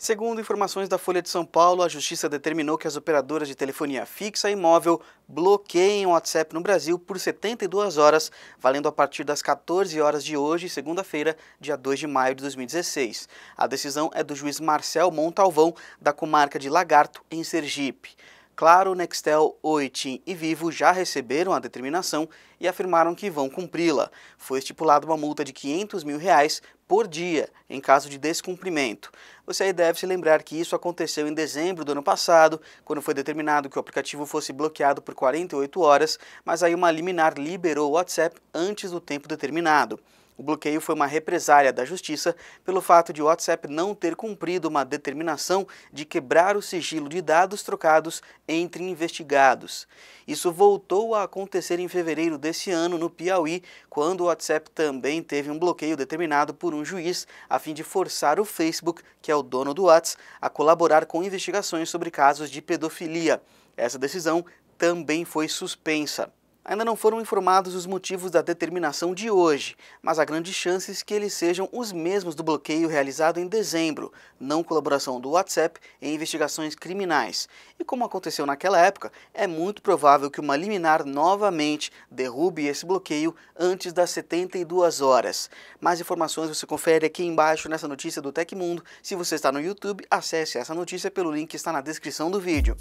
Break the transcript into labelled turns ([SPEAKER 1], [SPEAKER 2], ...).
[SPEAKER 1] Segundo informações da Folha de São Paulo, a Justiça determinou que as operadoras de telefonia fixa e móvel bloqueiem o WhatsApp no Brasil por 72 horas, valendo a partir das 14 horas de hoje, segunda-feira, dia 2 de maio de 2016. A decisão é do juiz Marcel Montalvão, da comarca de Lagarto, em Sergipe. Claro, Nextel, Oi, TIM e Vivo já receberam a determinação e afirmaram que vão cumpri-la. Foi estipulada uma multa de 500 mil reais por dia em caso de descumprimento. Você aí deve se lembrar que isso aconteceu em dezembro do ano passado, quando foi determinado que o aplicativo fosse bloqueado por 48 horas, mas aí uma liminar liberou o WhatsApp antes do tempo determinado. O bloqueio foi uma represália da Justiça pelo fato de o WhatsApp não ter cumprido uma determinação de quebrar o sigilo de dados trocados entre investigados. Isso voltou a acontecer em fevereiro desse ano no Piauí, quando o WhatsApp também teve um bloqueio determinado por um juiz a fim de forçar o Facebook, que é o dono do WhatsApp, a colaborar com investigações sobre casos de pedofilia. Essa decisão também foi suspensa. Ainda não foram informados os motivos da determinação de hoje, mas há grandes chances que eles sejam os mesmos do bloqueio realizado em dezembro, não colaboração do WhatsApp em investigações criminais. E como aconteceu naquela época, é muito provável que uma liminar novamente derrube esse bloqueio antes das 72 horas. Mais informações você confere aqui embaixo nessa notícia do Tecmundo. Se você está no YouTube, acesse essa notícia pelo link que está na descrição do vídeo.